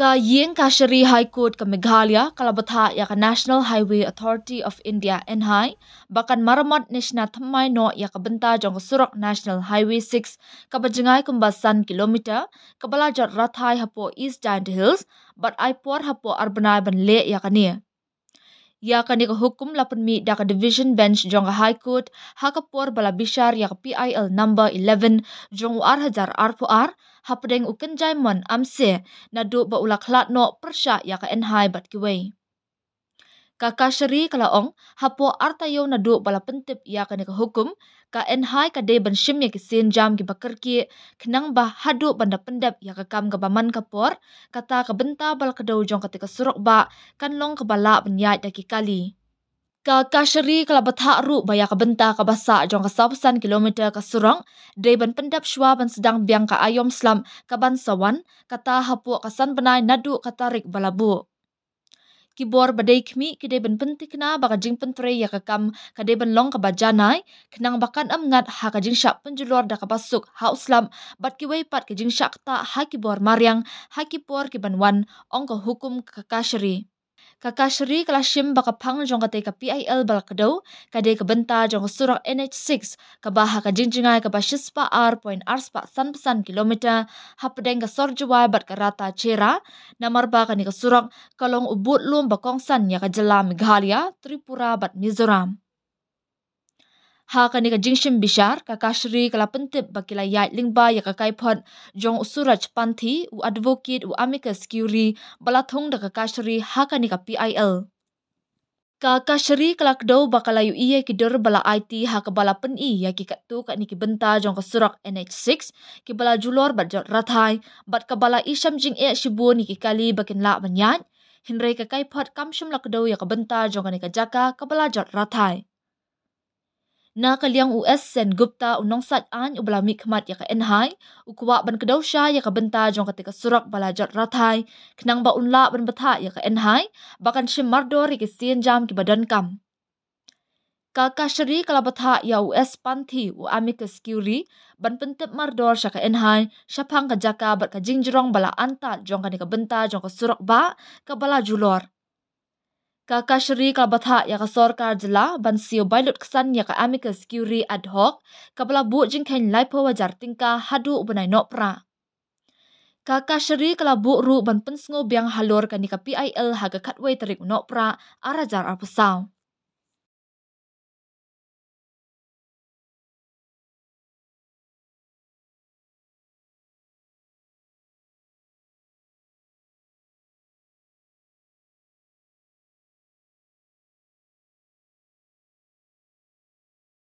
ka yeng ka shri high court ka meghalaya kalabatha ya ka national highway authority of india nhi bakan maramat nishna thamai no ya ka banta jong surak national highway 6 ka bajingai kumba san kilometer ka bala jar rathai hapo east giant hills but i por hapo arbanai ban le ya ka ne ia akan dikehukum hukum lapan mi dak division bench jong high court hak por bala bisar yak pil number 11 jong ar hajar ar po ar hapdeng ukenjai mon amse nadu ba ulak lat no persha yak bat kiwei ka kasheri kala ong hapo artayo na du bala pentip ya ka ne hukum ka en ka de ban shim ye ki sin jam ki bakar ki knang ba hadu banda pendap ya ka kam ga baman ka por kata ka benta bal ka dau jong ka surok ba kan long ka bala ban da ki kali ka kasheri kala batha ru ba ya ka benta ka basa jong ka sabsan kilometer ka surong de ban pendap shwa ban sedang biang ka ayom slam ka ban sawan kata hapo ka san banai nadu ka tarik balabu กีบอร์บดคมีกีเดบันปันติกนาบักจิงปันตรียากกรรมกีเดบันลองกับจานายขณะบักันอํางัดหากจิงฉับปันจุลอดักบัสสุกฮาอุสลามบัดกีเวปัดกจิงฉักตาฮากีบอร์มาเรียงฮากีบอร์กีบันวันองก็ฮุกุมกคาชรี kakak Sri Kalashim bakapang jong katai ka PIL balakdo kade ka benta jong surak NH6 ka baha ka jingjingai ka bashispa R.R point R spa san pesan kilometer hapdeng ka sorjuwai bat ka rata cera namar ba ka ni ka surak kalong ubut lum bakong san ya ka jela Meghalaya Tripura bat Mizoram ha ka ni ka jing shim bishar ka ka shri ka la pen tip ba ki la ya ling ba ya ka kai phot jong suraj panthi u advocate u amicus curie bala thong da ka ka shri ha ka ka pil ka ka ka lak do ba ka la yu iye ki dor bala it ha ka bala pen i ya ki ka tu ka ni ki benta jong ka surak nh6 ki bala julor ba jot rathai bat ka bala isham jing e shibu ni ki kali ba kin la ban yan hinrei ka kai phot kam shum lak do ya ka benta jong ka ni ka jaka ka bala jot rathai na kaliang US Sen Gupta unong sat an ublami khmat yaka enhai ukwa ban kedausha yaka benta jong ketika surak balajat rathai knang ba unla ban batha yaka enhai bakan si mardor ke sien jam ki badan kam Kakak Sri kalau betah ya US panti u amicus curi ban pentep mardor ka enhai syapang ke jaka bat ke jingjerong bala antal jong ke benta jong ke surak ba ke bala julor. Kakashri ka batha ya ka sorkar jala ban siu bailut ksan ya ka amicus curie ad hoc ka pala bu jing lai pho wajar tingka hadu ubnai no pra Kakashri ka labu ru ban pensngo biang halor ka ni ka PIL ha ka khatwei tarik no pra arajar apusau